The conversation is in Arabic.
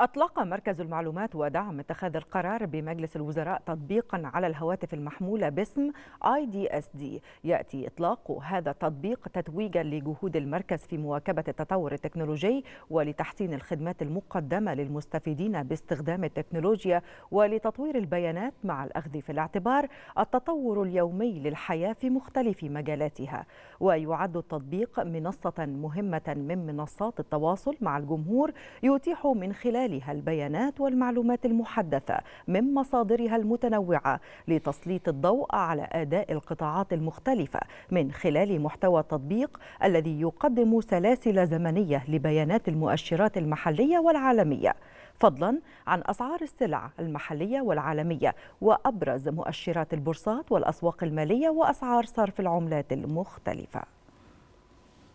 أطلق مركز المعلومات ودعم اتخاذ القرار بمجلس الوزراء تطبيقا على الهواتف المحمولة باسم IDSD يأتي إطلاق هذا التطبيق تتويجا لجهود المركز في مواكبة التطور التكنولوجي ولتحسين الخدمات المقدمة للمستفيدين باستخدام التكنولوجيا ولتطوير البيانات مع الأخذ في الاعتبار التطور اليومي للحياة في مختلف مجالاتها ويعد التطبيق منصة مهمة من منصات التواصل مع الجمهور يتيح من خلال استقبالها البيانات والمعلومات المحدثة من مصادرها المتنوعة لتسليط الضوء على أداء القطاعات المختلفة من خلال محتوى التطبيق الذي يقدم سلاسل زمنية لبيانات المؤشرات المحلية والعالمية فضلا عن أسعار السلع المحلية والعالمية وأبرز مؤشرات البورصات والأسواق المالية وأسعار صرف العملات المختلفة